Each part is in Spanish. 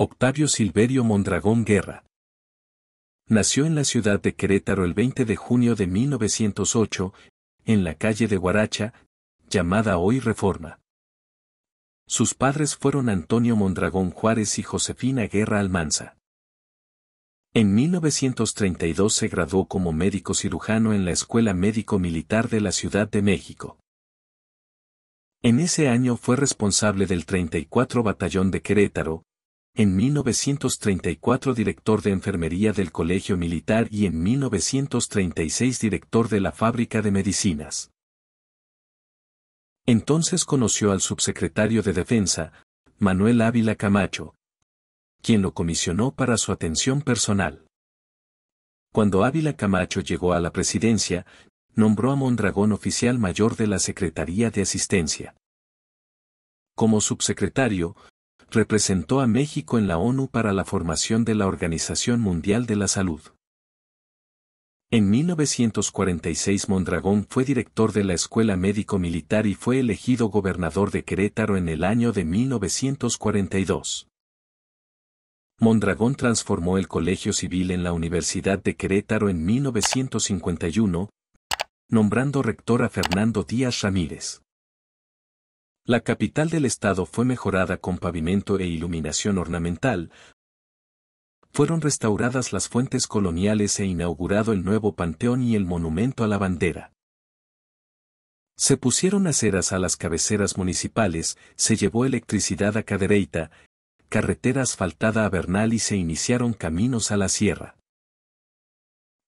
Octavio Silverio Mondragón Guerra. Nació en la ciudad de Querétaro el 20 de junio de 1908, en la calle de Guaracha, llamada hoy Reforma. Sus padres fueron Antonio Mondragón Juárez y Josefina Guerra Almanza. En 1932 se graduó como médico cirujano en la Escuela Médico Militar de la Ciudad de México. En ese año fue responsable del 34 Batallón de Querétaro, en 1934 director de enfermería del Colegio Militar y en 1936 director de la fábrica de medicinas. Entonces conoció al subsecretario de Defensa, Manuel Ávila Camacho, quien lo comisionó para su atención personal. Cuando Ávila Camacho llegó a la presidencia, nombró a Mondragón oficial mayor de la Secretaría de Asistencia. Como subsecretario, representó a México en la ONU para la formación de la Organización Mundial de la Salud. En 1946 Mondragón fue director de la Escuela Médico Militar y fue elegido gobernador de Querétaro en el año de 1942. Mondragón transformó el Colegio Civil en la Universidad de Querétaro en 1951, nombrando rector a Fernando Díaz Ramírez. La capital del estado fue mejorada con pavimento e iluminación ornamental, fueron restauradas las fuentes coloniales e inaugurado el nuevo panteón y el monumento a la bandera. Se pusieron aceras a las cabeceras municipales, se llevó electricidad a Cadereyta, carretera asfaltada a Bernal y se iniciaron caminos a la sierra.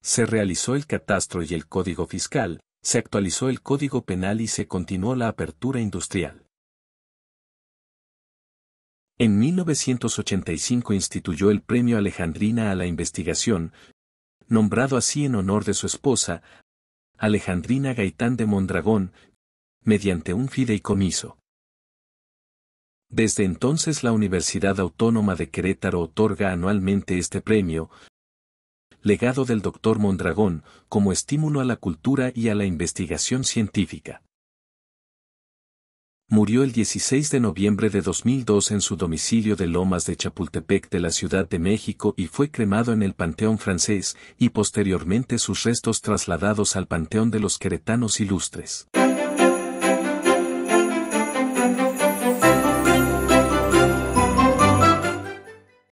Se realizó el catastro y el código fiscal, se actualizó el código penal y se continuó la apertura industrial. En 1985 instituyó el Premio Alejandrina a la Investigación, nombrado así en honor de su esposa, Alejandrina Gaitán de Mondragón, mediante un fideicomiso. Desde entonces la Universidad Autónoma de Querétaro otorga anualmente este premio, legado del doctor Mondragón, como estímulo a la cultura y a la investigación científica murió el 16 de noviembre de 2002 en su domicilio de Lomas de Chapultepec de la Ciudad de México y fue cremado en el Panteón francés y posteriormente sus restos trasladados al Panteón de los Queretanos Ilustres.